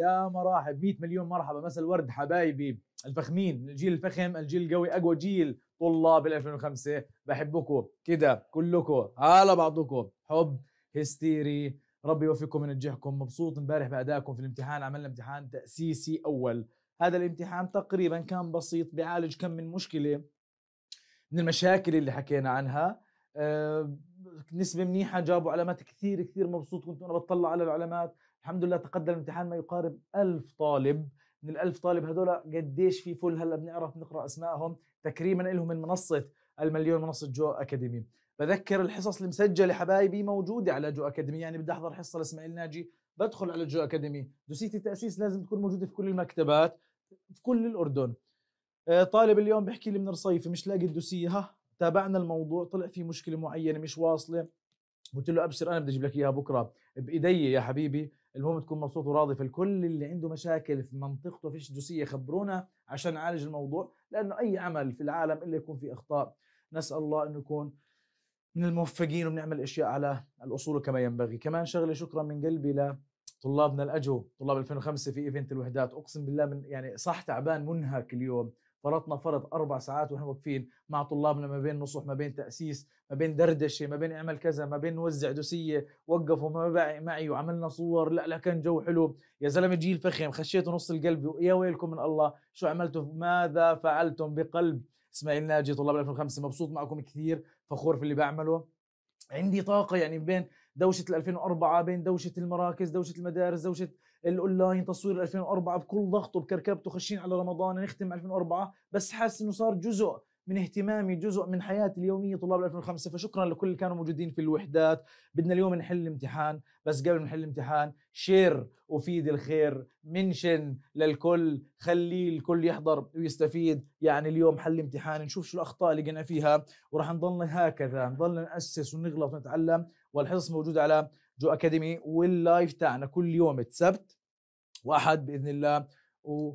يا مراحب 100 مليون مرحبا مساء الورد حبايبي الفخمين الجيل الفخم الجيل القوي اقوى جيل طلاب 2005 بحبكم كده كلكم على بعضكم حب هستيري ربي يوفقكم وينجحكم مبسوط امبارح بادائكم في الامتحان عملنا امتحان تاسيسي اول هذا الامتحان تقريبا كان بسيط بيعالج كم من مشكله من المشاكل اللي حكينا عنها أه نسبة منيحة جابوا علامات كثير كثير مبسوط كنت أنا بطلع على العلامات الحمد لله تقدم الامتحان ما يقارب ألف طالب من الألف طالب هذول قديش في فل هلا بنعرف نقرا اسمائهم تكريما لهم من منصه المليون منصه جو اكاديمي بذكر الحصص المسجله حبايبي موجوده على جو اكاديمي يعني بدي احضر حصه لاسماعيل ناجي بدخل على جو اكاديمي دوسيه التاسيس لازم تكون موجوده في كل المكتبات في كل الاردن آه، طالب اليوم بيحكي لي من رصيفه مش لاقي الدوسيه ها تابعنا الموضوع طلع في مشكله معينه مش واصله قلت له ابشر انا بدي اجيب لك اياها بكره بايدي يا حبيبي المهم تكون مبسوط وراضي فالكل اللي عنده مشاكل في منطقته فيش دوسيه خبرونا عشان نعالج الموضوع لانه اي عمل في العالم الا يكون في اخطاء نسال الله انه يكون من الموفقين وبنعمل اشياء على الاصول كما ينبغي كمان شغله شكرا من قلبي لطلابنا الاجو طلاب 2005 في ايفنت الوحدات اقسم بالله من يعني صح تعبان منهك اليوم فرطنا فرض اربع ساعات واحنا واقفين مع طلابنا ما بين نصح ما بين تاسيس ما بين دردشه ما بين اعمل كذا ما بين نوزع دوسيه وقفوا ما معي وعملنا صور لا لا كان جو حلو يا زلمه جيل فخم خشيته نص القلب يا ويلكم من الله شو عملتوا ماذا فعلتم بقلب اسماعيل ناجي طلاب 2005 مبسوط معكم كثير فخور في اللي بعمله عندي طاقه يعني بين دوشه ال 2004 بين دوشه المراكز دوشه المدارس دوشه الاونلاين تصوير 2004 بكل ضغطه بكركبته خشين على رمضان نختم 2004 بس حاسس انه صار جزء من اهتمامي جزء من حياتي اليوميه طلاب 2005 فشكرا لكل اللي كانوا موجودين في الوحدات بدنا اليوم نحل امتحان بس قبل ما نحل الامتحان شير وفيد الخير منشن للكل خلي الكل يحضر ويستفيد يعني اليوم حل امتحان نشوف شو الاخطاء اللي قلنا فيها وراح نضلنا هكذا نضلنا ناسس ونغلط ونتعلم والحصص موجوده على جو اكاديمي واللايف تاعنا كل يوم السبت واحد باذن الله و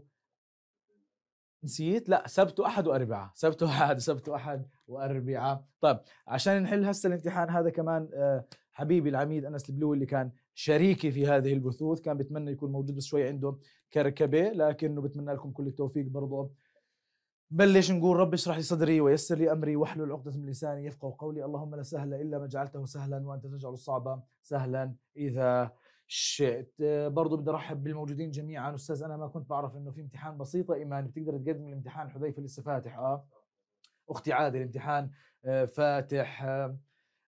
نسيت لا سبت واحد واربعاء سبت واحد سبت واحد واربعاء طيب عشان نحل هسه الامتحان هذا كمان آه، حبيبي العميد انس البلو اللي كان شريكي في هذه البثوث كان بتمنى يكون موجود بس شوي عنده كركبه لكنه بتمنى لكم كل التوفيق برضه بلش نقول رب اشرح لي صدري ويسر لي امري واحلل عقدة من لساني يفقه قولي اللهم لا سهل الا ما جعلته سهلا وانت تجعل الصعب سهلا اذا شئت برضه بدي ارحب بالموجودين جميعا استاذ انا ما كنت بعرف انه في امتحان بسيطه ايمان بتقدر تقدم الامتحان حذيفه لسه فاتح اه اختي عادل الامتحان آه، فاتح آه،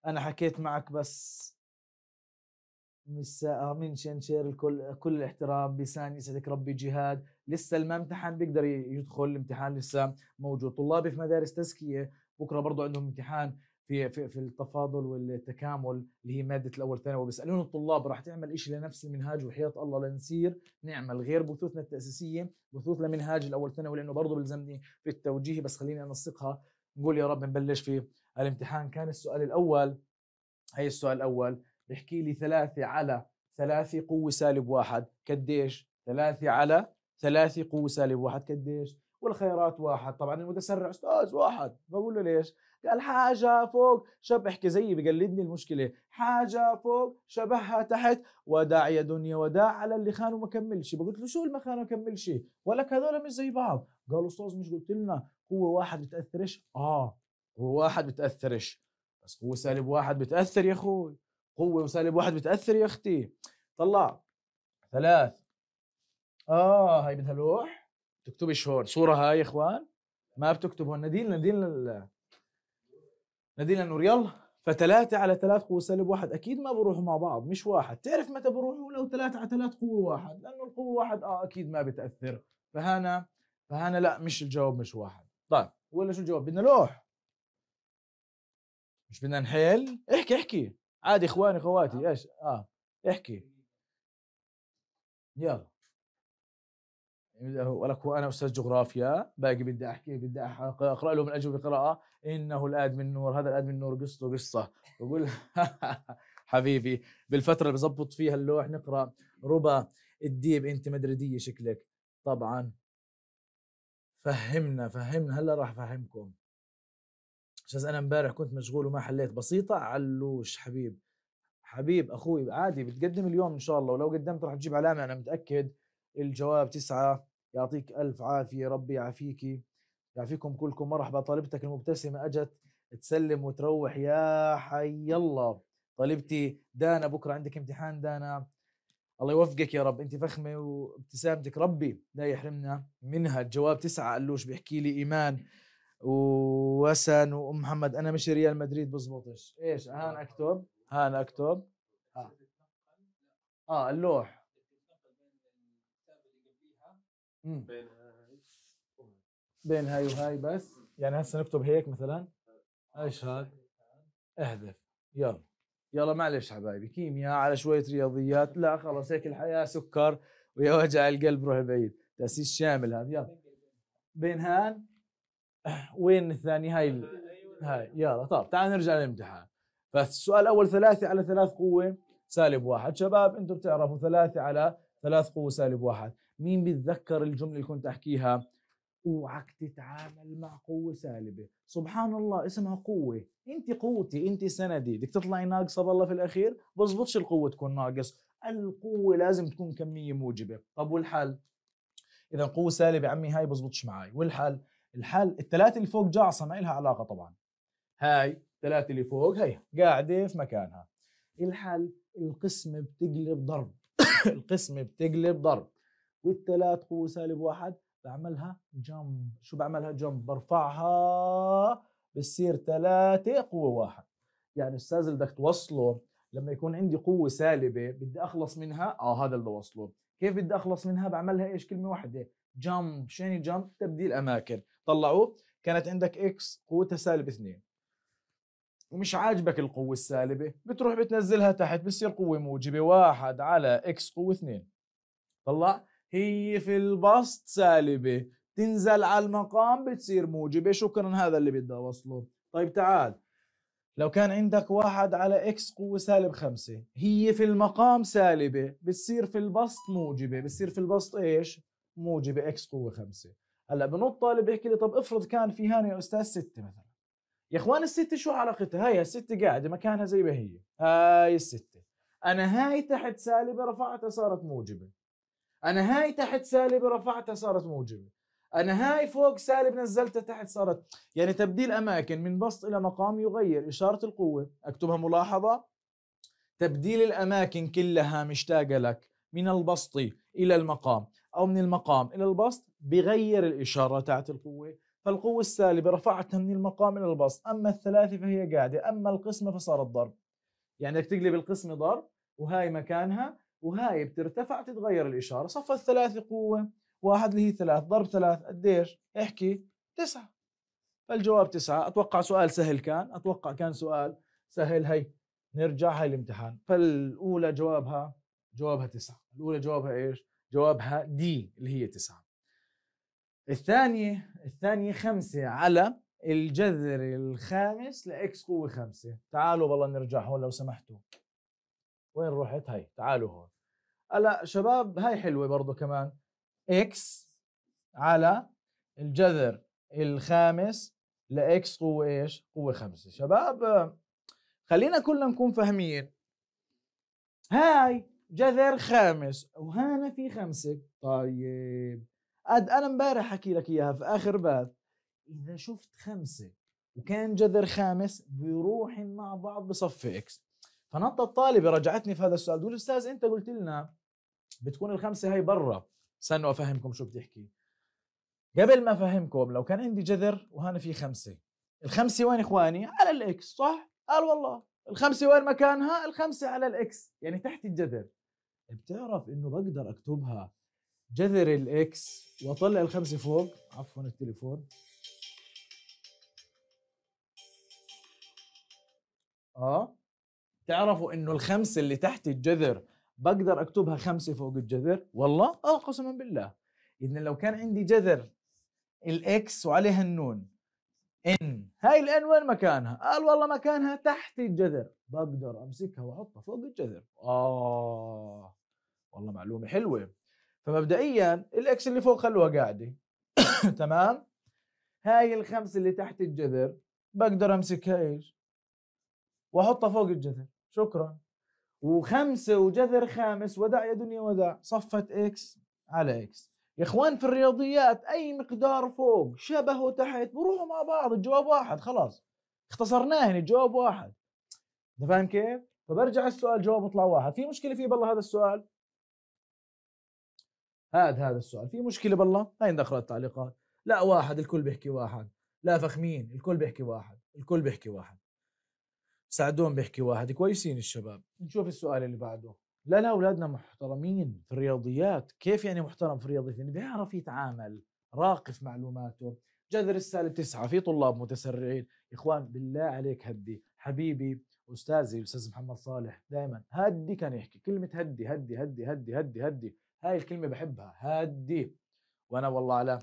انا حكيت معك بس مش منشن شير الكل كل الاحترام بلسان يسعدك ربي جهاد لسه ما امتحن بيقدر يدخل الامتحان لسه موجود طلابي في مدارس تزكيه بكره برضه عندهم امتحان في في في التفاضل والتكامل اللي هي ماده الاول ثانوي بيسالون الطلاب راح تعمل شيء لنفس المنهاج وحياه الله لنصير نعمل غير بثوثنا التاسيسيه بثوث لمنهاج الاول ثانوي لانه برضه بلزمني في التوجيه بس خليني انسقها نقول يا رب نبلش في الامتحان كان السؤال الاول هي السؤال الاول بيحكي لي ثلاثة على ثلاثة قوة سالب واحد قديش ثلاثة على ثلاثي قوه سالب واحد كديش والخيارات واحد طبعا المتسرع استاذ واحد بقول له ليش قال حاجة فوق شب احكي زيي بقلدني المشكلة حاجة فوق شبهها تحت وداع يا دنيا وداع على اللي خان وما كملش بقول له شو اللي ما وما ما كملش ولك هذول مش زي بعض قال استاذ مش قلت لنا قوة واحد بتأثرش اه قوة واحد بتأثرش بس قوة سالب واحد بتأثر يا اخوي قوة وسالب واحد بتأثر يا اختي طلع ثلاث اه هاي بدها لوح تكتبش هون صوره هاي يا اخوان ما بتكتب هون نديل نديل لل... نديل النور يلا فثلاثة على ثلاث قوة سالب واحد أكيد ما بروحوا مع بعض مش واحد تعرف متى بروحوا لو ثلاثة على ثلاث قوة واحد لأنه القوة واحد آه أكيد ما بتأثر فهنا فهنا لا مش الجواب مش واحد طيب ولا شو الجواب بدنا لوح مش بدنا نحل احكي احكي عادي اخواني اخواتي نعم. ايش اه احكي يلا ولك هو انا استاذ جغرافيا باقي بدي احكي بدي اقرا لهم الاجوبه قراءه انه الاد من نور هذا الاد من نور قصته قصه بقول حبيبي بالفتره اللي بظبط فيها اللوح نقرا ربا الديب انت مدريديه شكلك طبعا فهمنا فهمنا هلا راح افهمكم استاذ انا امبارح كنت مشغول وما حليت بسيطه علوش حبيب حبيب اخوي عادي بتقدم اليوم ان شاء الله ولو قدمت راح تجيب علامه انا متاكد الجواب تسعة يعطيك ألف عافية ربي يعافيك يعافيكم كلكم مرحبا طالبتك المبتسمة أجت تسلم وتروح يا حي الله طالبتي دانا بكرة عندك امتحان دانا الله يوفقك يا رب انت فخمة وابتسامتك ربي لا يحرمنا منها الجواب تسعة قلوش بيحكي لي إيمان ووسن وام محمد انا مش ريال مدريد بزبطش ايش هان اكتب هان اكتب اه, آه اللوح بين هاي بين هاي وهاي بس يعني هسه نكتب هيك مثلا ايش هاد اهدف يلا يلا معلش حبايبي كيمياء على شويه رياضيات لا خلص هيك الحياه سكر ويا وجع القلب روح بعيد تاسيس شامل هذا يلا بين هان وين الثاني هاي هاي يلا طب تعال نرجع للامتحان فالسؤال الاول ثلاثة على ثلاث قوة سالب واحد شباب انتم بتعرفوا ثلاثة على ثلاث قوة سالب واحد مين بيتذكر الجمله اللي كنت احكيها اوعك تتعامل مع قوه سالبه سبحان الله اسمها قوه انت قوتي انت سندي بدك تطلعي ناقصه بالله في الاخير بزبطش القوه تكون ناقص القوه لازم تكون كميه موجبه طب والحل اذا قوه سالبه عمي هاي بزبطش معي والحل الحل الثلاثه اللي فوق جعصه ما لها علاقه طبعا هاي الثلاثه اللي فوق هي قاعده في مكانها الحل القسمه بتقلب ضرب القسمه بتقلب ضرب والثلاث قوة سالب واحد بعملها جمب شو بعملها جمب برفعها بتصير ثلاثة قوة واحد يعني أستاذ اللي بدك توصله لما يكون عندي قوة سالبة بدي أخلص منها آه هذا اللي بوصله كيف بدي أخلص منها بعملها إيش كلمة واحدة جمب شيني جمب تبديل أماكن طلعوا كانت عندك إكس قوتها سالب اثنين ومش عاجبك القوة السالبة بتروح بتنزلها تحت بتصير قوة موجبة واحد على إكس قوة اثنين طلع هي في البسط سالبة تنزل على المقام بتصير موجبة شكرا هذا اللي بدي أوصله طيب تعال لو كان عندك واحد على اكس قوة سالب خمسة هي في المقام سالبة بتصير في البسط موجبة بتصير في البسط ايش؟ موجبة اكس قوة خمسة هلا بنط طالب بيحكي لي طب افرض كان في هان يا استاذ ستة مثلا يا اخوان الستة شو علاقتها؟ هاي الستة قاعدة مكانها زي ما هي هاي الستة أنا هاي تحت سالبة رفعتها صارت موجبة انا هاي تحت سالب رفعتها صارت موجبه انا هاي فوق سالب نزلتها تحت صارت يعني تبديل اماكن من بسط الى مقام يغير اشاره القوه اكتبها ملاحظه تبديل الاماكن كلها مشتاقه لك من البسط الى المقام او من المقام الى البسط بغير الاشاره تاعت القوه فالقوة السالبة رفعتها من المقام إلى البسط أما الثلاثة فهي قاعدة أما القسمة فصارت ضرب يعني بدك تقلب القسمة ضرب وهاي مكانها وهاي بترتفع تتغير الإشارة صف الثلاثة قوة واحد اللي هي ثلاث ضرب ثلاث قديش احكي تسعة فالجواب تسعة أتوقع سؤال سهل كان أتوقع كان سؤال سهل هي نرجع هاي الامتحان فالأولى جوابها جوابها تسعة الأولى جوابها إيش جوابها دي اللي هي تسعة الثانية الثانية خمسة على الجذر الخامس لإكس قوة خمسة تعالوا والله نرجع هون لو سمحتوا وين رحت هاي تعالوا هون هلا شباب هاي حلوه برضه كمان اكس على الجذر الخامس لاكس قوه ايش؟ قوه خمسه شباب خلينا كلنا نكون فاهمين هاي جذر خامس وهنا في خمسة طيب قد أنا امبارح حكي لك إياها في آخر باب إذا شفت خمسة وكان جذر خامس بيروح مع بعض بصف إكس فنطت الطالبة رجعتني في هذا السؤال تقول أستاذ أنت قلت لنا بتكون الخمسه هاي برا استنوا افهمكم شو بتحكي قبل ما افهمكم لو كان عندي جذر وهنا في خمسه الخمسه وين اخواني على الاكس صح قال والله الخمسه وين مكانها الخمسه على الاكس يعني تحت الجذر بتعرف انه بقدر اكتبها جذر الاكس واطلع الخمسه فوق عفوا التليفون اه تعرفوا انه الخمسه اللي تحت الجذر بقدر اكتبها خمسه فوق الجذر والله اه قسما بالله اذا لو كان عندي جذر الاكس وعليها النون ان هاي الان وين مكانها قال والله مكانها تحت الجذر بقدر امسكها واحطها فوق الجذر اه والله معلومه حلوه فمبدئيا الاكس اللي فوق خلوها قاعده تمام هاي الخمسه اللي تحت الجذر بقدر امسكها ايش واحطها فوق الجذر شكرا وخمسة وجذر خامس ودع يا دنيا ودع صفت إكس على إكس يا إخوان في الرياضيات أي مقدار فوق شبه وتحت بروحوا مع بعض الجواب واحد خلاص اختصرناه الجواب واحد أنت فاهم كيف؟ فبرجع السؤال جواب يطلع واحد في مشكلة فيه بالله هذا السؤال هذا هذا السؤال في مشكلة بالله هاي ندخل التعليقات لا واحد الكل بيحكي واحد لا فخمين الكل بيحكي واحد الكل بيحكي واحد سعدون بيحكي واحد كويسين الشباب نشوف السؤال اللي بعده لا لا اولادنا محترمين في الرياضيات كيف يعني محترم في الرياضيات يعني بيعرف يتعامل راقف معلوماته جذر السالب تسعة في طلاب متسرعين إخوان بالله عليك هدي حبيبي أستاذي الأستاذ محمد صالح دائما هدي كان يحكي كلمة هدي هدي هدي هدي هدي هدي هاي الكلمة بحبها هدي وأنا والله على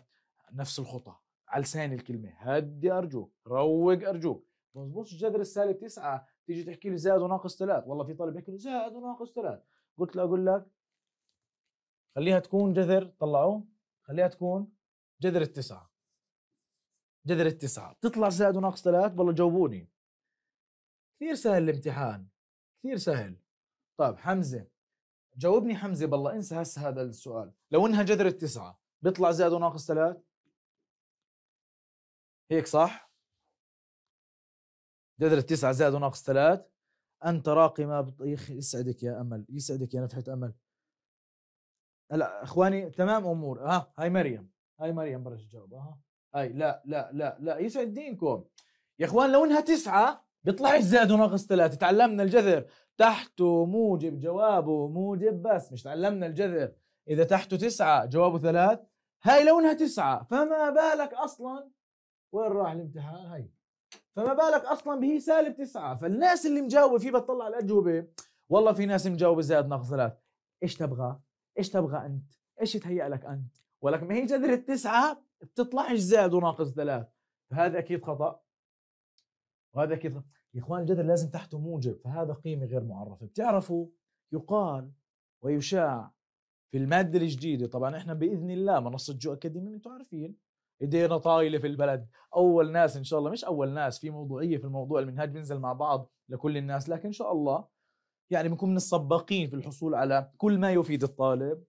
نفس الخطى على لساني الكلمة هدي أرجوك روق أرجوك مظبوط الجذر جذر السالب تسعة تيجي تحكي لي زائد وناقص ثلاث والله في طالب يحكي له زائد وناقص ثلاث قلت له اقول لك خليها تكون جذر طلعوه خليها تكون جذر التسعة جذر التسعة تطلع زائد وناقص ثلاث والله جاوبوني كثير سهل الامتحان كثير سهل طيب حمزة جاوبني حمزة بالله انسى هسه هذا السؤال لو انها جذر التسعة بيطلع زائد وناقص ثلاث هيك صح جذر التسعة زائد وناقص ثلاث أنت راقي ما بط... يسعدك يا أمل يسعدك يا نفحة أمل هلا اخواني تمام امور ها آه. هاي مريم هاي مريم برج تجاوب ها آه. هاي لا لا لا لا يسعد دينكم يا اخوان لو انها تسعة بيطلع زائد وناقص ثلاثة تعلمنا الجذر تحته موجب جوابه موجب بس مش تعلمنا الجذر إذا تحته تسعة جوابه ثلاث هاي إنها تسعة فما بالك أصلا وين راح الامتحان هاي فما بالك اصلا به سالب تسعه فالناس اللي مجاوبه في بتطلع الاجوبه والله في ناس مجاوبه زائد ناقص ثلاث ايش تبغى؟ ايش تبغى انت؟ ايش يتهيأ لك انت؟ ولك ما هي جذر التسعه بتطلعش زائد وناقص ثلاث فهذا اكيد خطا وهذا اكيد خطأ. يا اخوان الجذر لازم تحته موجب فهذا قيمه غير معرفه بتعرفوا يقال ويشاع في الماده الجديده طبعا احنا باذن الله منصه جو اكاديمي انتم عارفين ايدينا طايله في البلد اول ناس ان شاء الله مش اول ناس في موضوعيه في الموضوع المنهاج بينزل مع بعض لكل الناس لكن ان شاء الله يعني بنكون من السباقين في الحصول على كل ما يفيد الطالب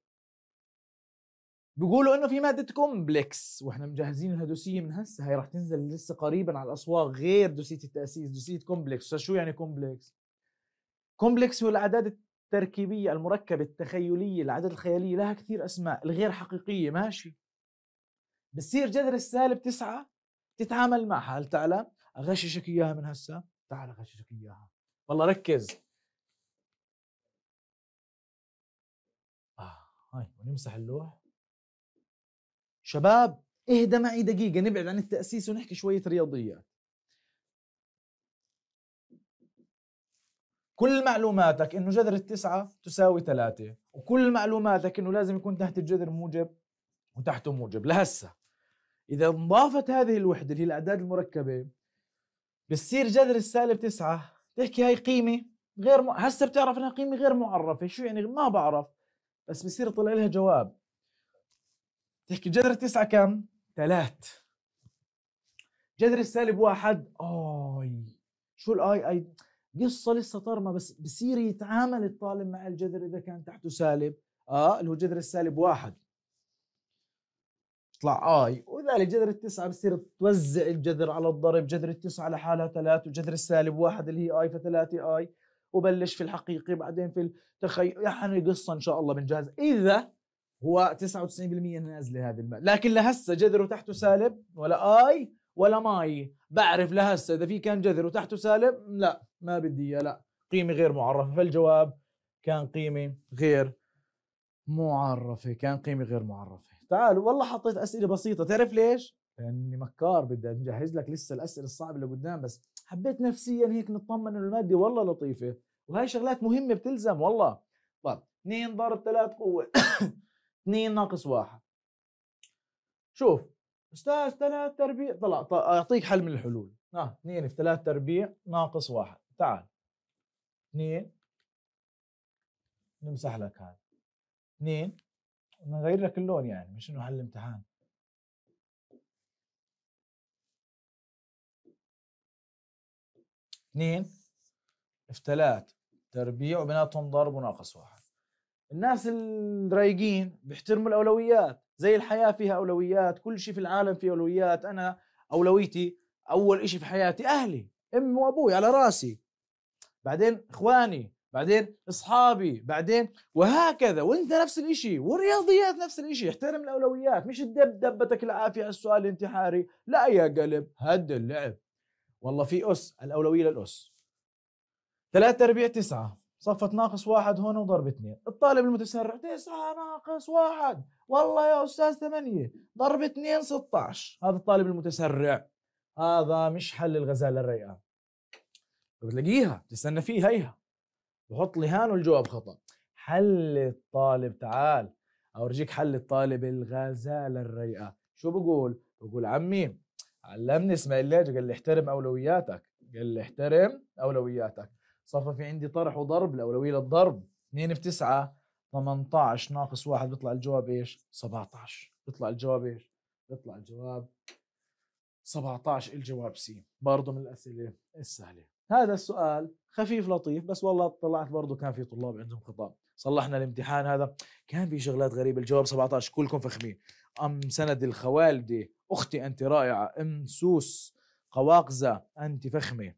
بيقولوا انه في ماده كومبلكس واحنا مجهزين لها دوسيه من هسه هي رح تنزل لسه قريبا على الاسواق غير دوسيه التاسيس دوسيه كومبلكس شو يعني كومبلكس كومبلكس هو الاعداد التركيبيه المركبه التخيليه الاعداد الخياليه لها كثير اسماء الغير حقيقيه ماشي بصير جذر السالب تسعة تتعامل معها هل تعلم اغششك اياها من هسا تعال اغششك اياها والله ركز آه هاي ونمسح اللوح شباب اهدى معي دقيقة نبعد عن التأسيس ونحكي شوية رياضيات كل معلوماتك انه جذر التسعة تساوي ثلاثة وكل معلوماتك انه لازم يكون تحت الجذر موجب وتحته موجب لهسه اذا انضافت هذه الوحده اللي هي الاعداد المركبه بتصير جذر السالب تسعة تحكي هاي قيمه غير م... هسه بتعرف انها قيمه غير معرفه شو يعني ما بعرف بس بصير طلع لها جواب تحكي جذر تسعة كم؟ ثلاث جذر السالب واحد اي شو الاي اي قصه لسه طرمه بس بصير يتعامل الطالب مع الجذر اذا كان تحته سالب اه اللي هو جذر السالب واحد تطلع اي وذلك جذر التسعه بتصير توزع الجذر على الضرب جذر التسعه لحالها ثلاث وجذر السالب واحد اللي هي اي فثلاثه اي وبلش في الحقيقي بعدين في التخيل يعني قصه ان شاء الله بنجهز اذا هو 99% نازله هذه الماء لكن لهسه جذر وتحته سالب ولا اي ولا ماي بعرف لهسه اذا في كان جذر وتحته سالب لا ما بدي اياه لا قيمه غير معرفه فالجواب كان قيمه غير معرفه كان قيمه غير معرفه تعالوا والله حطيت اسئله بسيطه تعرف ليش لاني مكار بدي مجهز لك لسه الاسئله الصعبه اللي قدام بس حبيت نفسيا هيك نطمن انه الماده والله لطيفه وهي شغلات مهمه بتلزم والله طيب 2 ضرب 3 قوه 2 ناقص 1 شوف استاذ 3 تربيع طلع طيب، اعطيك حل من الحلول اه 2 في 3 تربيع ناقص 1 تعال 2 نمسح لك هذا 2 نغير لك اللون يعني مش انه الامتحان اثنين افتلات تربيع وبيناتهم ضرب وناقص واحد الناس الرايقين بيحترموا الاولويات زي الحياه فيها اولويات كل شيء في العالم فيه اولويات انا اولويتي اول شيء في حياتي اهلي امي وابوي على راسي بعدين اخواني بعدين اصحابي بعدين وهكذا وانت نفس الشيء والرياضيات نفس الشيء احترم الاولويات مش الدب دبتك العافيه على السؤال الانتحاري لا يا قلب هد اللعب والله في اس الاولويه للاس ثلاثة تربيع تسعة صفت ناقص واحد هون وضرب اثنين الطالب المتسرع تسعة ناقص واحد والله يا استاذ ثمانية ضرب اثنين 16 هذا الطالب المتسرع هذا مش حل الغزاله الريئه بتلاقيها تستنى فيه هيها بحط لي هان والجواب خطا حل الطالب تعال اورجيك حل الطالب الغزاله الريئه شو بقول بقول عمي علمني اسماعيل ليش قال لي احترم اولوياتك قال لي احترم اولوياتك صفى في عندي طرح وضرب الاولويه للضرب 2 في 9 18 ناقص 1 بيطلع الجواب ايش 17 بيطلع الجواب ايش بيطلع الجواب 17 الجواب سي برضه من الاسئله السهله هذا السؤال خفيف لطيف بس والله طلعت برضه كان في طلاب عندهم خطاب صلحنا الامتحان هذا كان في شغلات غريبه الجواب 17 كلكم فخمين ام سند الخوالدي اختي انت رائعه ام سوس قواقزه انت فخمه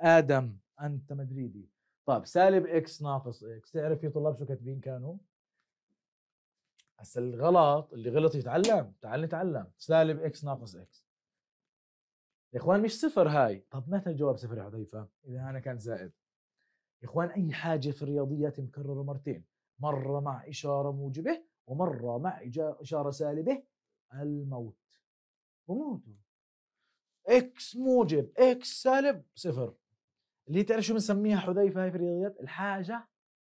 ادم انت مدريدي طيب سالب اكس ناقص اكس تعرف في طلاب شو كاتبين كانوا هسا الغلط اللي غلط يتعلم تعال نتعلم سالب اكس ناقص اكس يا اخوان مش صفر هاي طب متى الجواب صفر يا حذيفه اذا انا كان زائد يا اخوان اي حاجه في الرياضيات مكرره مرتين مره مع اشاره موجبه ومره مع اشاره سالبه الموت وموتوا اكس موجب اكس سالب صفر اللي تعرف شو بنسميها حذيفه هاي في الرياضيات الحاجه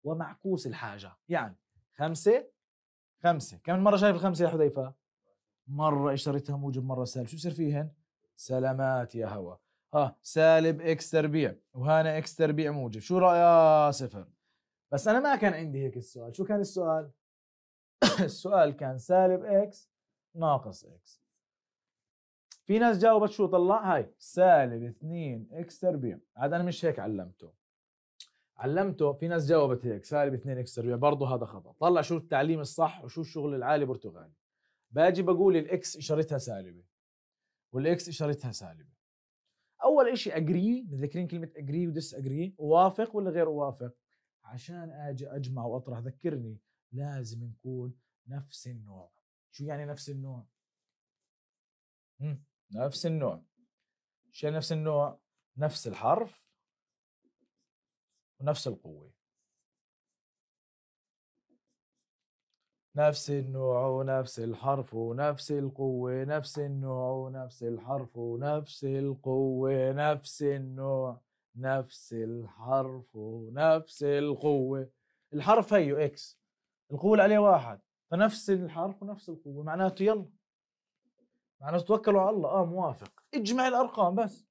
ومعكوس الحاجه يعني خمسة خمسة كم مرة شايف الخمسة يا حذيفة مرة اشارتها موجب مرة سالب شو بصير فيهن سلامات يا هوا ها سالب اكس تربيع وهنا اكس تربيع موجب شو رايك آه، صفر بس انا ما كان عندي هيك السؤال شو كان السؤال السؤال كان سالب اكس ناقص اكس في ناس جاوبت شو طلع هاي سالب 2 اكس تربيع عاد انا مش هيك علمته علمته في ناس جاوبت هيك سالب 2 اكس تربيع برضه هذا خطا طلع شو التعليم الصح وشو الشغل العالي برتغالي باجي بقول الاكس اشارتها سالبه والاكس اشارتها سالبه اول شيء اجري متذكرين كلمه اجري ودس اجري اوافق ولا غير اوافق عشان اجي اجمع واطرح ذكرني لازم نكون نفس النوع شو يعني نفس النوع نفس النوع شو يعني نفس النوع نفس الحرف ونفس القوه نفس النوع ونفس الحرف ونفس القوة نفس النوع ونفس الحرف ونفس القوة نفس النوع نفس الحرف ونفس القوة الحرف هيو اكس القوة اللي عليه واحد فنفس الحرف ونفس القوة معناته يلا معناته توكلوا على الله اه موافق اجمع الارقام بس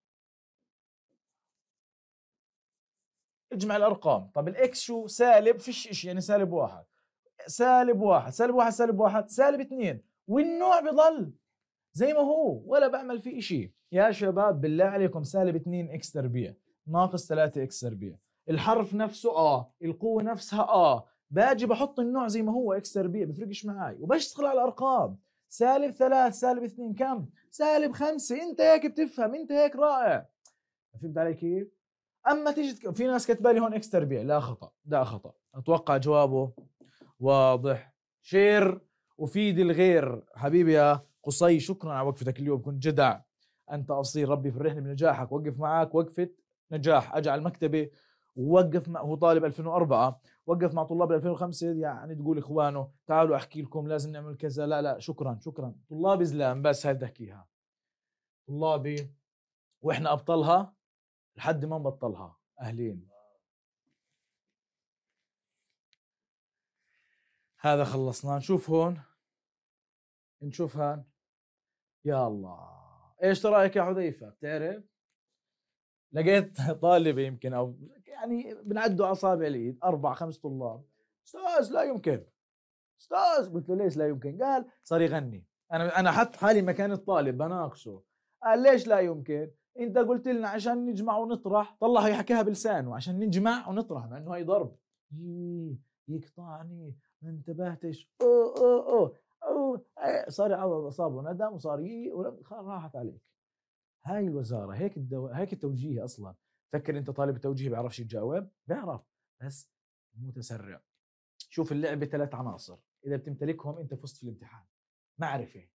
اجمع الارقام طب الاكس شو سالب فيش اشي يعني سالب واحد سالب واحد سالب واحد سالب واحد سالب اثنين والنوع بضل زي ما هو ولا بعمل فيه شيء يا شباب بالله عليكم سالب اثنين اكس تربيع ناقص ثلاثة اكس تربيع الحرف نفسه اه القوه نفسها اه باجي بحط النوع زي ما هو اكس تربيع بفرقش معاي وبشتغل على الارقام سالب ثلاث سالب اثنين كم سالب خمسة انت هيك بتفهم انت هيك رائع فهمت علي كيف اما تيجي في ناس كاتبه لي هون اكس تربيع لا خطا ده خطا اتوقع جوابه واضح شير وفيد الغير حبيبي يا قصي شكرا على وقفتك اليوم كنت جدع انت اصيل ربي فرحني بنجاحك وقف معك وقفه نجاح اجعل مكتبه ووقف مع هو طالب 2004 وقف مع طلاب 2005 يعني تقول اخوانه تعالوا احكي لكم لازم نعمل كذا لا لا شكرا شكرا طلاب زلام بس هاي بدي احكيها طلابي واحنا ابطالها لحد ما نبطلها اهلين هذا خلصنا نشوف هون نشوف هان يا الله ايش رايك يا حذيفه بتعرف لقيت طالبه يمكن او يعني بنعدوا اصابع الايد اربع خمس طلاب استاذ لا يمكن استاذ قلت له ليش لا يمكن قال صار يغني انا انا حط حالي مكان الطالب بناقشه قال ليش لا يمكن انت قلت لنا عشان نجمع ونطرح طلع حكاها بلسانه عشان نجمع ونطرح مع انه هي ضرب إيه، يقطعني ما انتبهتش اوه اوه اوه إيه، أو. صار يعوض اصابه ندم وصار يي راحت عليك هاي الوزاره هيك الدو... هيك التوجيه اصلا فكر انت طالب التوجيه بيعرفش يتجاوب بيعرف بس متسرع شوف اللعبه ثلاث عناصر اذا بتمتلكهم انت فزت في الامتحان معرفه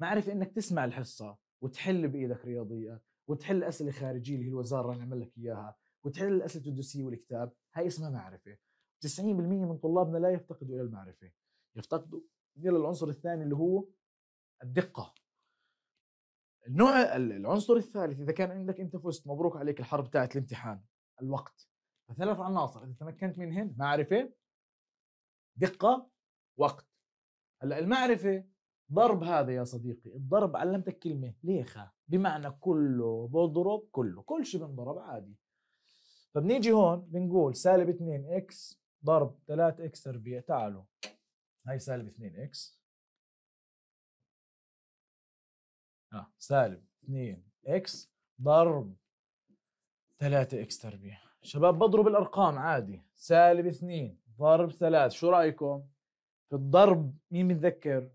معرفه انك تسمع الحصه وتحل بايدك رياضيات وتحل اسئله خارجيه اللي هي الوزاره اللي نعمل لك اياها وتحل اسئله الدوسيه والكتاب هاي اسمها معرفه 90% من طلابنا لا يفتقدوا الى المعرفه يفتقدوا الى العنصر الثاني اللي هو الدقه النوع العنصر الثالث اذا كان عندك انت فزت مبروك عليك الحرب بتاعت الامتحان الوقت فثلاث عناصر اذا تمكنت منهن معرفه دقه وقت هلا المعرفه ضرب هذا يا صديقي الضرب علمتك كلمه ليخه بمعنى كله بضرب كله كل شيء بنضرب عادي فبنيجي هون بنقول سالب 2 اكس ضرب 3 اكس تربيع تعالوا هاي سالب 2 اكس اه سالب 2 اكس ضرب 3 اكس تربيع شباب بضرب الارقام عادي سالب 2 ضرب 3 شو رايكم في الضرب مين متذكر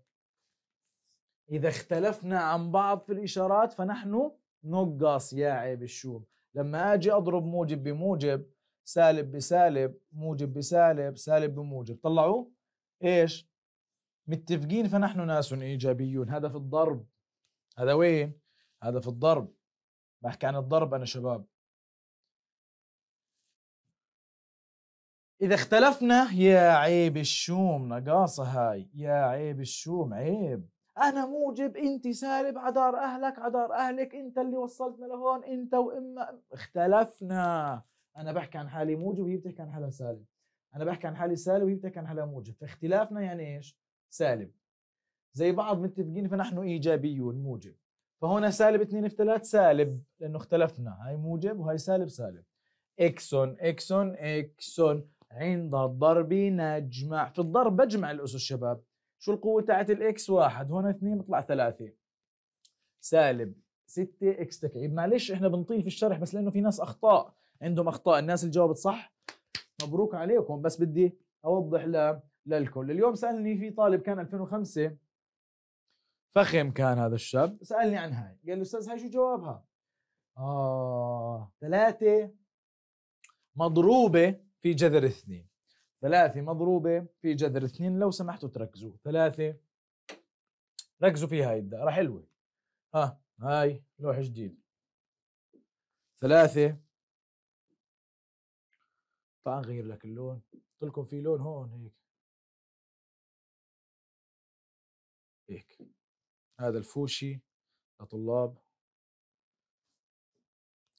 اذا اختلفنا عن بعض في الاشارات فنحن نقص يا عيب الشوم لما اجي اضرب موجب بموجب سالب بسالب موجب بسالب سالب بموجب طلعوا ايش متفقين فنحن ناس ايجابيون هذا في الضرب هذا وين هذا في الضرب بحكي عن الضرب انا شباب إذا اختلفنا يا عيب الشوم نقاصة هاي يا عيب الشوم عيب أنا موجب أنت سالب عدار أهلك عدار أهلك أنت اللي وصلتنا لهون أنت وامك اختلفنا انا بحكي عن حالي موجب وهي بتحكي عن حالها سالب انا بحكي عن حالي سالب وهي بتحكي عن حالها موجب فاختلافنا يعني ايش سالب زي بعض متفقين فنحن ايجابيون موجب فهنا سالب 2 في 3 سالب لانه اختلفنا هاي موجب وهي سالب سالب اكسون اكسون اكسون عند الضرب نجمع في الضرب بجمع الاسس شباب شو القوه تاعت الاكس واحد هنا اثنين بيطلع ثلاثه سالب 6 اكس تكعيب معلش احنا بنطيل في الشرح بس لانه في ناس اخطاء عندهم اخطاء الناس اللي جاوبت صح مبروك عليكم بس بدي اوضح ل... للكل اليوم سالني في طالب كان 2005 فخم كان هذا الشاب سالني عن هاي قال لي استاذ هاي شو جوابها اه ثلاثه مضروبه في جذر اثنين ثلاثة مضروبة في جذر اثنين لو سمحتوا تركزوا ثلاثة ركزوا في هاي الدائرة حلوة ها هاي لوحة جديدة ثلاثة تعال نغير لك اللون قلت لكم في لون هون هيك هيك هذا الفوشي لطلاب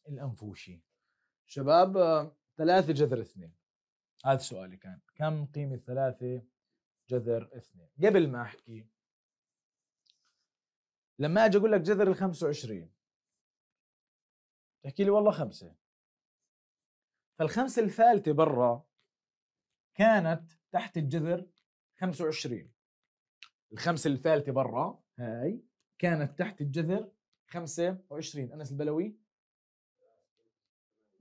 الأنفوشي شباب ثلاثة جذر اثنين هذا سؤالي كان كم قيمة ثلاثة جذر اثنين قبل ما أحكي لما أجي أقول لك جذر ال 25 تحكي لي والله خمسة فالخمسة الثالثة برا كانت تحت الجذر 25 الخمسة الثالثة برا هاي كانت تحت الجذر 25 أنس البلوي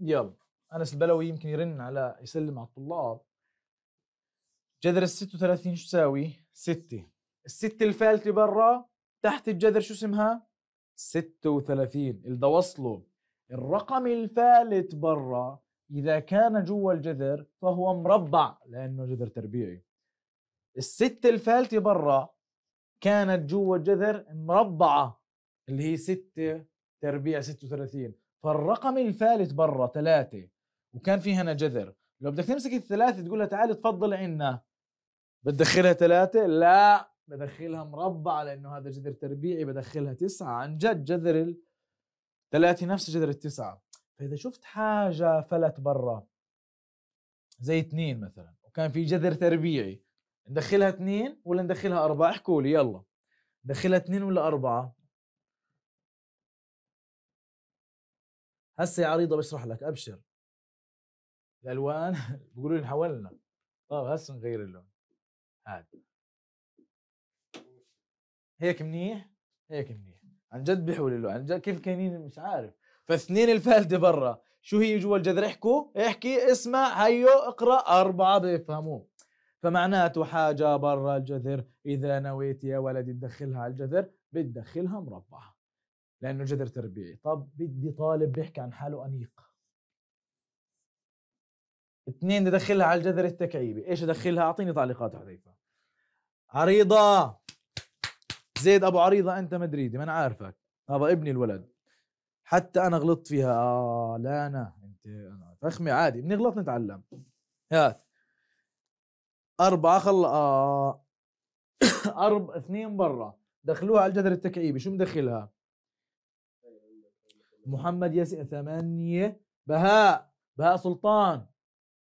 يلا أنس البلوي يمكن يرن على يسلم على الطلاب جذر ال 36 شو تساوي؟ 6 الستة الفالتة برا تحت الجذر شو اسمها؟ 36 اللي وصله الرقم الفالت برا اذا كان جوا الجذر فهو مربع لانه جذر تربيعي الستة الفالتة برا كانت جوا الجذر مربعة اللي هي ستة تربيع 36 فالرقم الفالت برا ثلاثة وكان في هنا جذر لو بدك تمسك الثلاثة تقول لها تعالي تفضل عنا بتدخلها ثلاثة لا بدخلها مربعة لأنه هذا جذر تربيعي بدخلها تسعة عن جد جذر الثلاثة نفس جذر التسعة فاذا شفت حاجه فلت برا زي اثنين مثلا وكان في جذر تربيعي ندخلها اثنين ولا ندخلها اربعه احكوا لي يلا ندخلها اثنين ولا اربعه هسه يا عريضه بشرح لك ابشر الالوان بيقولوا لي حولنا طيب هسه نغير اللون هذا هيك منيح هيك منيح عن جد بيحول اللون عن جد كيف كاينين مش عارف فاثنين الفالده برا شو هي جوا الجذر احكوا احكي اسمع هيو اقرا اربعه بيفهموا فمعناته حاجه برا الجذر اذا نويت يا ولدي تدخلها على الجذر بتدخلها مربعه لانه جذر تربيعي طب بدي طالب بيحكي عن حاله انيق اثنين ادخلها على الجذر التكعيبي ايش ادخلها اعطيني تعليقات حذيفه عريضه زيد ابو عريضه انت مدريدي ما انا عارفك هذا ابني الولد حتى انا غلطت فيها اه لا انا انت انا فخمه عادي بنغلط نتعلم هات أربعة خل آه أرب... اثنين برا دخلوها على الجذر التكعيبي شو مدخلها؟ محمد ياسين ثمانية بهاء بهاء سلطان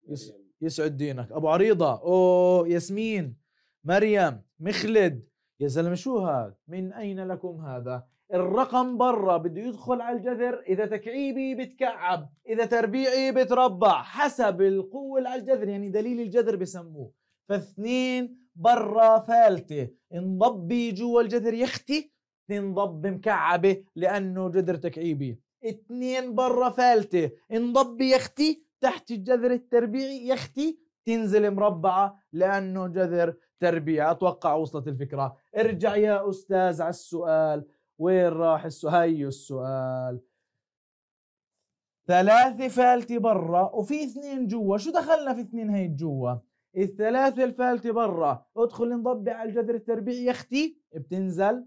يس... يسعد دينك أبو عريضة أو ياسمين مريم مخلد يا زلمة شو هذا؟ من أين لكم هذا؟ الرقم برا بده يدخل على الجذر اذا تكعيبي بتكعب اذا تربيعي بتربع حسب القوه اللي على الجذر يعني دليل الجذر بسموه فاثنين برا فالته انضبي جوا الجذر يختي تنضب مكعبه لانه جذر تكعيبي اثنين برا فالته انضبي يختي تحت الجذر التربيعي يختي تنزل مربعه لانه جذر تربيع اتوقع وصلت الفكره ارجع يا استاذ على السؤال وين راح السؤال هيو السؤال ثلاثة فالتة برا وفي اثنين جوا شو دخلنا في اثنين هي جوا الثلاثة الفالتة برا ادخل انضبع على الجذر التربيعي يا اختي بتنزل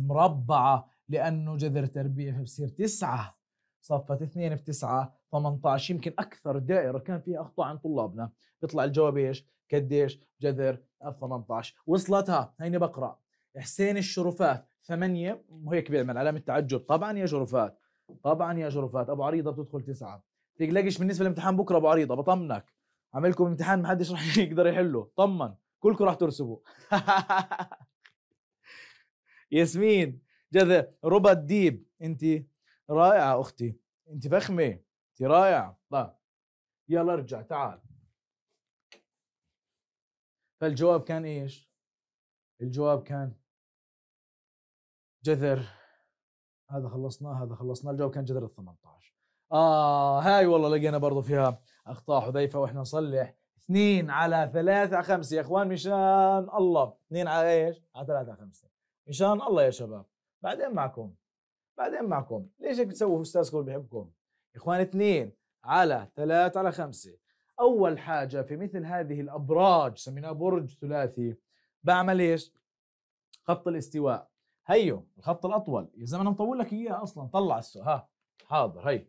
مربعة لأنه جذر تربيعي فبصير تسعة صفت اثنين في تسعة 18 يمكن أكثر دائرة كان فيها أخطاء عن طلابنا بيطلع الجواب إيش قديش جذر 18 وصلتها هيني بقرأ حسين الشرفات ثمانية وهيك بيعمل علامة تعجب طبعا يا شرفات طبعا يا شرفات ابو عريضه بتدخل تسعة تقلقش بالنسبه للامتحان بكره ابو عريضه بطمنك عاملكم امتحان ما حدش راح يقدر يحله طمن كلكم راح ترسبوا ياسمين جذا ربا الديب انت رائعه اختي انت فخمه انت رائعه طيب يلا ارجع تعال فالجواب كان ايش الجواب كان جذر هذا خلصناه هذا خلصناه الجواب كان جذر ال 18 اه هاي والله لقينا برضو فيها اخطاء حذيفه واحنا نصلح اثنين على ثلاثة على خمسة يا اخوان مشان الله اثنين على ايش؟ على ثلاثة على خمسة مشان الله يا شباب بعدين معكم بعدين معكم ليش هيك بتسووا استاذكم بحبكم؟ يا اخوان اثنين على ثلاثة على خمسة اول حاجة في مثل هذه الابراج سميناها برج ثلاثي بعمل ايش؟ خط الاستواء هيو الخط الاطول يا زلمه انا مطول لك اياه اصلا طلع السؤال ها حاضر هي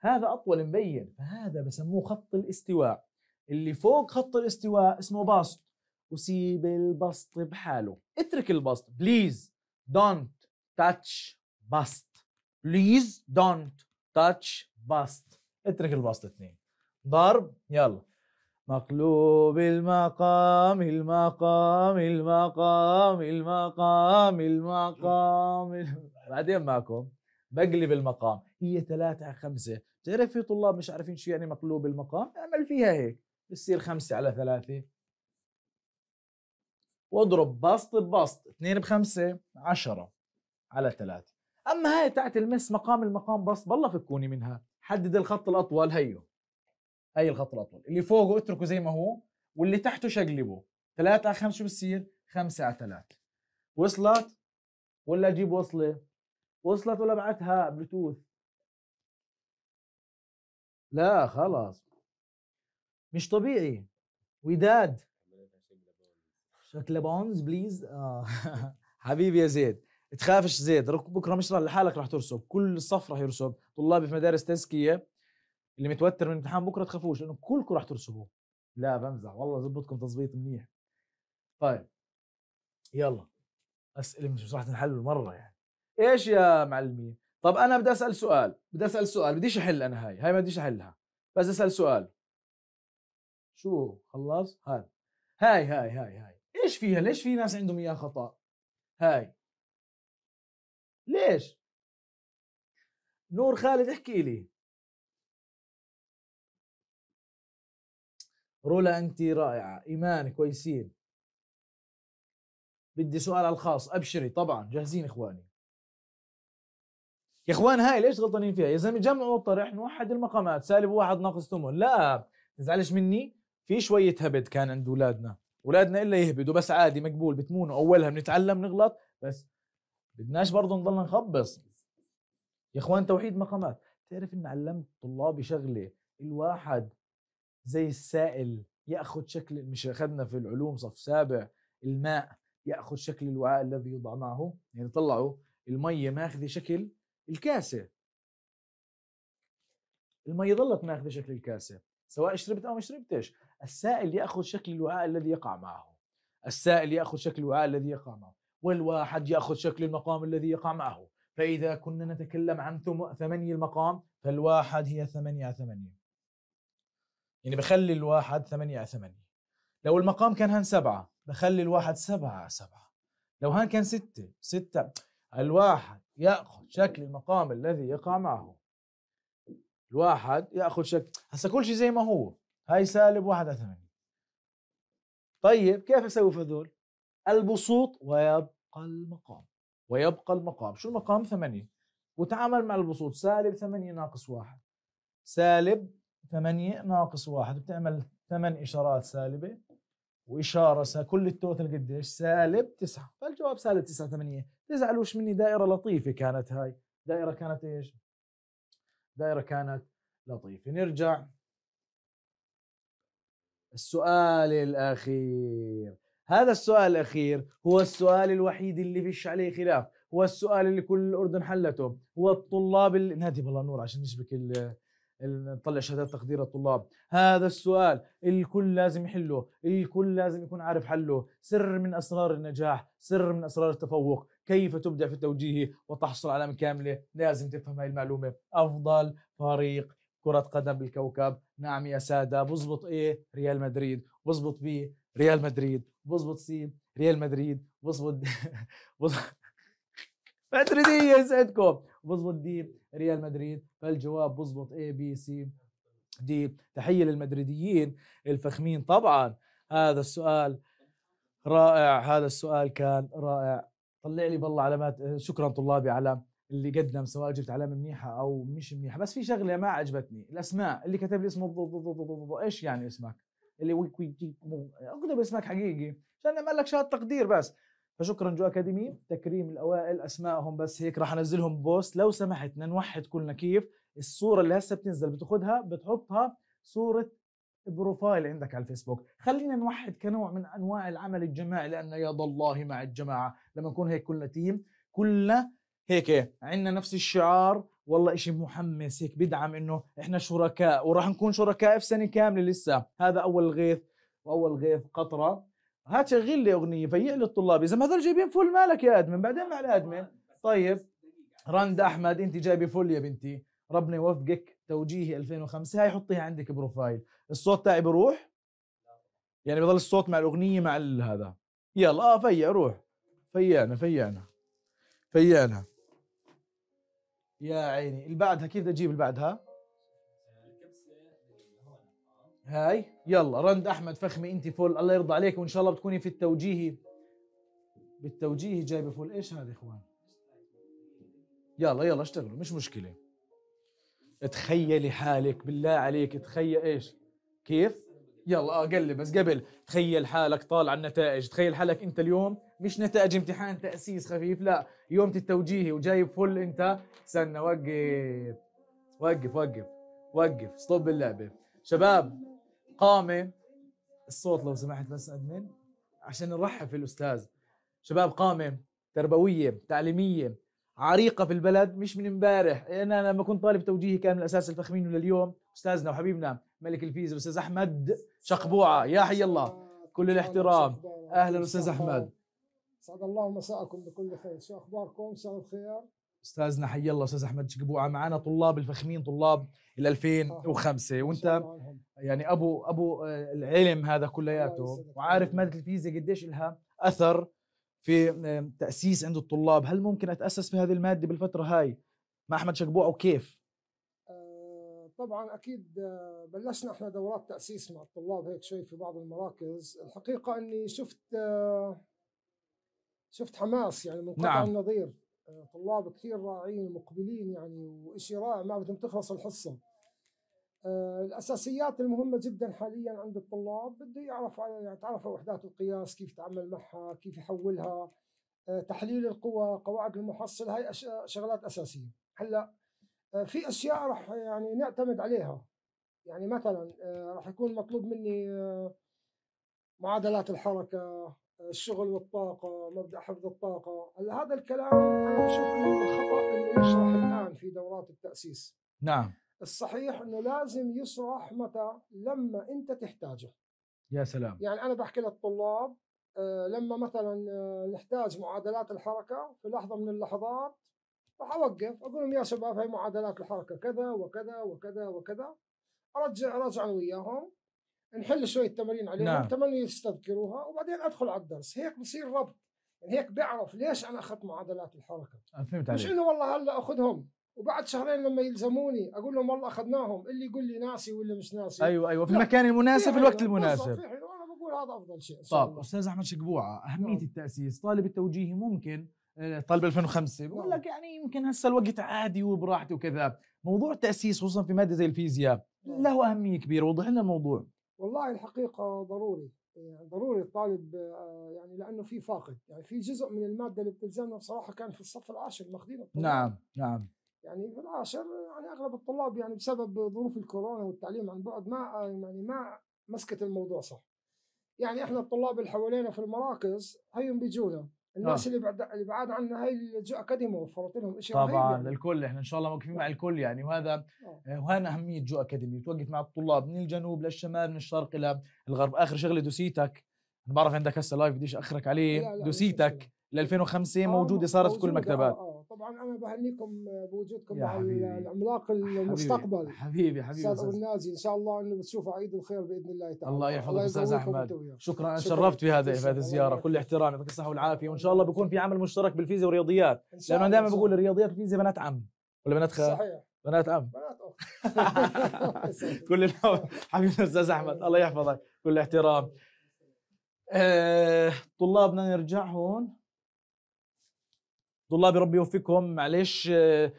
هذا اطول مبين فهذا بسموه خط الاستواء اللي فوق خط الاستواء اسمه بسط وسيب البسط بحاله اترك البسط بليز دونت تاتش بسط بليز دونت تاتش بسط اترك البسط اثنين ضرب يلا مقلوب المقام المقام المقام المقام المقام بعدين معكم بقلب المقام هي ثلاثة على خمسة تعرف في طلاب مش عارفين شو يعني مقلوب المقام اعمل فيها هيك بتصير خمسة على ثلاثة واضرب بسط ببسط اثنين بخمسة عشرة على ثلاثة أما هاي تاعت المس مقام المقام بسط بالله فكوني منها حدد الخط الأطول هيو هاي الخط الاطول اللي فوقه اتركه زي ما هو واللي تحته شقلبه 3 على 5 شو بصير 5 على 3 وصلت ولا اجيب وصله وصلت ولا ابعتها بلوتوث لا خلاص مش طبيعي وداد شكله بونز بليز آه. حبيبي يا زيد تخافش زيد بكره مش لحالك رح ترسب كل الصف رح يرسب طلابي في مدارس تزكيه اللي متوتر من امتحان بكره تخافوش لانه كلكم رح ترسبوه لا بمزح والله زبطكم تظبيط منيح طيب يلا اسئله مش راح تنحل مره يعني ايش يا معلمين طب انا بدي اسال سؤال بدي اسال سؤال بديش احل انا هاي هاي ما بديش احلها بس اسال سؤال شو خلص هاي هاي هاي هاي هاي ايش فيها ليش في ناس عندهم اياها خطا هاي ليش نور خالد احكي لي رولا انت رائعه ايمان كويسين بدي سؤال على الخاص ابشري طبعا جاهزين اخواني يا اخوان هاي ليش غلطانين فيها يا زلمه جمعوا طرح نوحد المقامات سالب واحد ناقص ثمن لا تزعلش مني في شويه هبد كان عند اولادنا اولادنا الا يهبدوا بس عادي مقبول بتمونوا اولها بنتعلم نغلط بس بدناش برضه نضل نخبص يا اخوان توحيد مقامات تعرف ان علمت طلابي شغله الواحد زي السائل ياخذ شكل مش اخذنا في العلوم صف سابع الماء ياخذ شكل الوعاء الذي يوضع معه يعني طلعوا الميه ماخذه شكل الكاسه الميه ظلت ماخذه شكل الكاسه سواء شربت او ما شربتش السائل ياخذ شكل الوعاء الذي يقع معه السائل ياخذ شكل الوعاء الذي يقع معه والواحد ياخذ شكل المقام الذي يقع معه فاذا كنا نتكلم عن ثمانيه المقام فالواحد هي ثمانية ثمانية يعني بخلي الواحد ثمانية على ثمانية لو المقام كان هان سبعة بخلي الواحد سبعة على سبعة لو هان كان ستة ستة الواحد يأخذ شكل المقام الذي يقع معه الواحد يأخذ شكل هسا كل شيء زي ما هو هاي سالب واحد على ثمانية طيب كيف أسوي في هذول البسوط ويبقى المقام ويبقى المقام شو المقام ثمانية وتعامل مع البسوط سالب ثمانية ناقص واحد سالب 8 ناقص واحد بتعمل 8 إشارات سالبة وإشارة كل التوتال قديش سالب 9 فالجواب سالب 9 8 تزعلوش مني دائرة لطيفة كانت هاي دائرة كانت إيش دائرة كانت لطيفة نرجع السؤال الأخير هذا السؤال الأخير هو السؤال الوحيد اللي فيش عليه خلاف هو السؤال اللي كل الأردن حلته هو الطلاب اللي نادي بالله نور عشان نشبك نطلع شهادات تقدير الطلاب هذا السؤال الكل لازم يحله الكل لازم يكون عارف حله سر من أسرار النجاح سر من أسرار التفوق كيف تبدع في التوجيه وتحصل على كاملة لازم تفهم هاي المعلومة أفضل فريق كرة قدم بالكوكب نعم يا سادة بزبط إيه ريال مدريد بزبط بي ريال مدريد بزبط سي ريال مدريد بزبط بزبط مدريديه يسعدكم بظبط دي ريال مدريد فالجواب بظبط اي بي سي دي تحيه للمدريديين الفخمين طبعا هذا السؤال رائع هذا السؤال كان رائع طلع لي بالله علامات شكرا طلابي على اللي قدم سواء جبت علامه منيحه او مش منيحه بس في شغله ما عجبتني الاسماء اللي كتب لي اسمه ايش يعني اسمك اللي ويك ويك اكتب اسمك حقيقي عشان نعمل لك شهاده تقدير بس فشكرا جو اكاديمي تكريم الاوائل اسمائهم بس هيك راح انزلهم بوست لو سمحت بدنا نوحد كلنا كيف الصوره اللي هسه بتنزل بتاخذها بتحطها صوره بروفايل عندك على الفيسبوك خلينا نوحد كنوع من انواع العمل الجماعي لانه يا الله مع الجماعه لما نكون هيك كلنا تيم كلنا هيك عندنا نفس الشعار والله إشي محمس هيك بدعم انه احنا شركاء وراح نكون شركاء في سنه كامله لسه هذا اول غيث واول غيث قطره هات شغل لي اغنيه فيق لي الطلاب اذا هذول جايبين فل مالك يا ادمن بعدين مع الادمن طيب رند احمد انت جايبه فل يا بنتي ربنا يوفقك توجيهي 2005 هاي حطيها عندك بروفايل الصوت تاعي بروح يعني بضل الصوت مع الاغنيه مع هذا يلا اه فيا روح فيانا فيانا فيانا يا عيني اللي بعدها كيف بدي اجيب اللي بعدها هاي يلا رند احمد فخمي انت فل الله يرضى عليك وان شاء الله بتكوني في التوجيهي بالتوجيهي جايبه فل ايش هذا يا اخوان يلا يلا اشتغلوا مش مشكله تخيلي حالك بالله عليك تخيل ايش كيف يلا اه قلب بس قبل تخيل حالك طالع النتائج تخيل حالك انت اليوم مش نتائج امتحان تاسيس خفيف لا يوم التوجيهي وجايب فل انت استنى وقف وقف وقف وقف ستوب اللعبه شباب قامه الصوت لو سمحت بس ادمن عشان نرحب في الاستاذ شباب قامه تربويه تعليميه عريقه في البلد مش من امبارح انا لما كنت طالب توجيهي كان من الاساس الفخمين ولليوم استاذنا وحبيبنا ملك الفيزا الاستاذ احمد شقبوعه يا حي الله كل الاحترام اهلا استاذ احمد سعد الله مساءكم بكل خير شو اخباركم مساء الخير استاذنا حي الله استاذ احمد شقبوعه معنا طلاب الفخمين طلاب ال 2005 وانت يعني ابو ابو آه، العلم هذا كلياته وعارف ماده الفيزياء قديش لها اثر في تاسيس عند الطلاب هل ممكن اتاسس في هذه الماده بالفتره هاي مع احمد شقبوعه وكيف آه، طبعا اكيد آه، بلشنا احنا دورات تاسيس مع الطلاب هيك شوي في بعض المراكز الحقيقه اني شفت شفت حماس يعني قطع نعم. النظير آه، طلاب كثير رائعين مقبلين يعني رائع ما بدهم تخلص الحصه آه، الاساسيات المهمه جدا حاليا عند الطلاب بده يعرف يعني على وحدات القياس كيف يتعامل معها كيف يحولها آه، تحليل القوى قواعد المحصل هاي شغلات اساسيه هلا في اشياء راح يعني نعتمد عليها يعني مثلا راح يكون مطلوب مني معادلات الحركه الشغل والطاقة مبدأ حفظ الطاقة هذا الكلام أنا بشوف أنه الخطأ اللي يشرح الآن في دورات التأسيس نعم الصحيح أنه لازم يشرح متى لما أنت تحتاجه يا سلام يعني أنا بحكي للطلاب آه، لما مثلا آه، نحتاج معادلات الحركة في لحظة من اللحظات راح أوقف أقول لهم يا شباب هاي معادلات الحركة كذا وكذا وكذا وكذا أرجع ارجع وياهم نحل شويه تمارين عليهم نعم. تمارين يستذكروها وبعدين ادخل على الدرس هيك بصير ربط يعني هيك بيعرف ليش انا اخذت معادلات الحركه آه، فهمت عليك مش انه والله هلا اخذهم وبعد شهرين لما يلزموني اقول لهم والله اخذناهم اللي يقول لي ناسي واللي مش ناسي ايوه ايوه في المكان المناسب في الوقت المناسب حلو انا بقول هذا افضل شيء طب استاذ احمد شقبوعه اهميه نعم. التاسيس طالب التوجيهي ممكن آه، طالب 2005 بقول نعم. لك يعني يمكن هسه الوقت عادي وبراحتي وكذا موضوع التاسيس خصوصا في ماده زي الفيزياء نعم. له اهميه كبيره وضح لنا الموضوع والله الحقيقه ضروري يعني ضروري الطالب يعني لانه في فاقد يعني في جزء من الماده اللي بتلزمنا بصراحه كان في الصف العاشر ماخذين الطلاب نعم نعم يعني في العاشر يعني اغلب الطلاب يعني بسبب ظروف الكورونا والتعليم عن بعد ما يعني ما مسكت الموضوع صح يعني احنا الطلاب اللي حوالينا في المراكز هيهم بيجونا الناس آه. اللي بعد اللي بعاد عنا هاي اللجوء اكاديمي وفرت لهم شيء طبعا يعني. الكل احنا ان شاء الله واقفين مع نعم. الكل يعني وهذا آه. آه، وهنا اهميه جو اكاديمي بتوقف مع الطلاب من الجنوب للشمال من الشرق الى الغرب اخر شغله دوسيتك بعرف عندك هسه لايف بديش اخرك عليه لا لا دوسيتك ل 2005 موجوده صارت في كل المكتبات آه. طبعا انا بهنيكم بوجودكم مع العملاق المستقبل حبيبي حبيبي استاذ النازي ان شاء الله انه بتشوفوا عيد الخير باذن الله تعالى الله يحفظك استاذ احمد شكرا, انا شرفت في هذا في هذه الزياره كل احترامي يعطيك الصحه والعافيه وان شاء الله بكون في عمل مشترك بالفيزياء والرياضيات لانه انا دائما بقول الرياضيات والفيزياء بنات عم ولا بنات خال صحيح بنات عم بنات اخت كل حبيبي استاذ احمد الله يحفظك كل احترام آه، طلابنا نرجع هون طلاب ربي يوفقكم معلش آه،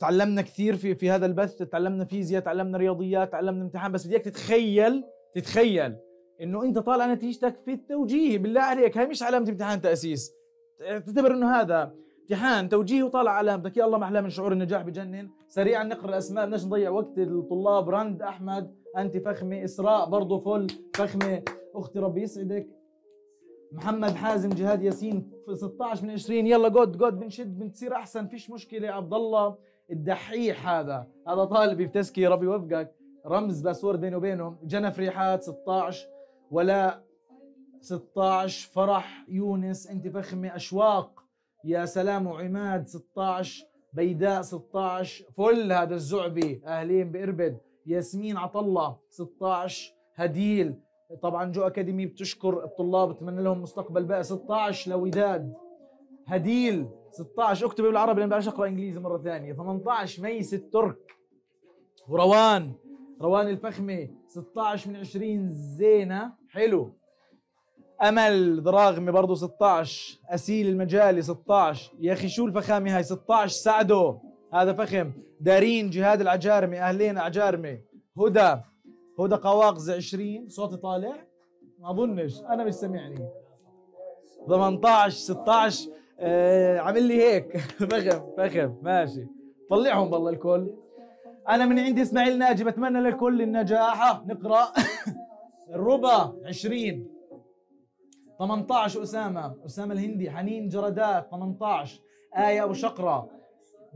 تعلمنا كثير في في هذا البث تعلمنا فيزياء تعلمنا رياضيات تعلمنا امتحان بس بدي اياك تتخيل تتخيل انه انت طالع نتيجتك في التوجيه بالله عليك هاي مش علامه امتحان تاسيس تعتبر انه هذا امتحان توجيه وطالع علامتك يا الله ما احلى من شعور النجاح بجنن سريعا نقرا الاسماء بدناش نضيع وقت الطلاب رند احمد انت فخمه اسراء برضه فل فخمه اختي ربي يسعدك محمد حازم جهاد ياسين في 16 من 20 يلا جود جود بنشد بنصير احسن فيش مشكله عبد الله الدحيح هذا هذا طالبي بتسكي ربي يوفقك رمز باسورد بينه وبينه جنف ريحات 16 ولا 16 فرح يونس انت فخمه اشواق يا سلام وعماد 16 بيداء 16 فل هذا الزعبي اهلين باربد ياسمين عطله 16 هديل طبعا جو اكاديمي بتشكر الطلاب بتمنى لهم مستقبل بائع 16 لوداد هديل 16 اكتب بالعربي لان بعرفش اقرا انجليزي مره ثانيه 18 ميس الترك وروان روان الفخمه 16 من 20 زينه حلو امل دراغمي برضه 16 اسيل المجالي 16 يا اخي شو الفخامه هاي 16 سعدو هذا فخم دارين جهاد العجارمي اهلين عجارمي هدى هدى قواقز 20 صوتي طالع ما اظنش انا مش سامعني 18 16 عامل لي هيك فخم فخم ماشي طلعهم والله الكل انا من عندي اسماعيل ناجي بتمنى للكل النجاح آه، نقرا الربا 20 18 اسامه اسامه الهندي حنين جردات 18 ايه ابو شقره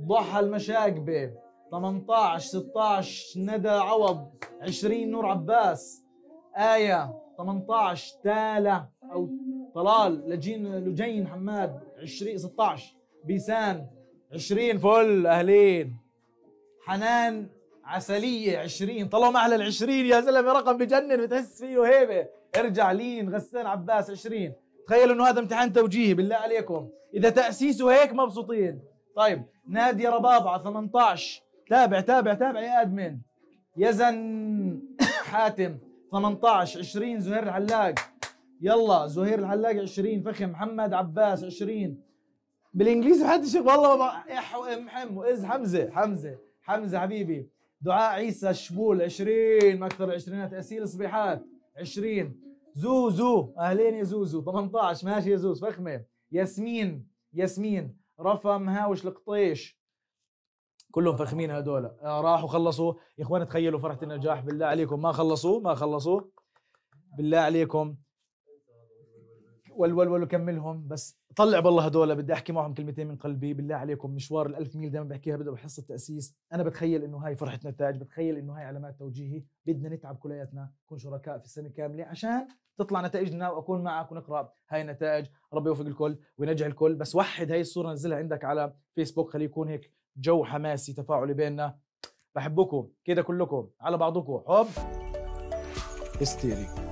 ضحى المشاقبه 18 16 ندى عوض 20 نور عباس آية 18 تالا أو طلال لجين لجين حماد 20 16 بيسان 20 فل أهلين حنان عسلية 20 طلعوا أحلى ال 20 يا زلمة رقم بجنن بتحس فيه هيبة ارجع لين غسان عباس 20 تخيلوا انه هذا امتحان توجيهي بالله عليكم اذا تاسيسه هيك مبسوطين طيب نادي ربابعه 18 تابع تابع تابع يا ادمن يزن حاتم 18 20 زهير الحلاق يلا زهير الحلاق 20 فخم محمد عباس 20 بالانجليزي ما حدش والله ما حم واز حمزه حمزه حمزه حبيبي دعاء عيسى الشبول 20 ما اكثر العشرينات اسيل صبيحات 20 زوزو اهلين يا زوزو 18 ماشي يا زوز فخمه ياسمين ياسمين رفا مهاوش القطيش كلهم فخمين هذول آه، راحوا خلصوا يا اخوان تخيلوا فرحه النجاح بالله عليكم ما خلصوا ما خلصوا بالله عليكم ول ول ول كملهم بس طلع بالله هذول بدي احكي معهم كلمتين من قلبي بالله عليكم مشوار ال1000 ميل دائما بحكيها بدا بحصه تاسيس انا بتخيل انه هاي فرحه نتائج بتخيل انه هاي علامات توجيهي بدنا نتعب كلياتنا نكون شركاء في السنه كامله عشان تطلع نتائجنا واكون معك ونقرا هاي النتائج ربي يوفق الكل وينجح الكل بس وحد هاي الصوره نزلها عندك على فيسبوك خليه يكون هيك جو حماسي تفاعلي بيننا بحبكم كده كلكم على بعضكم حب هستيري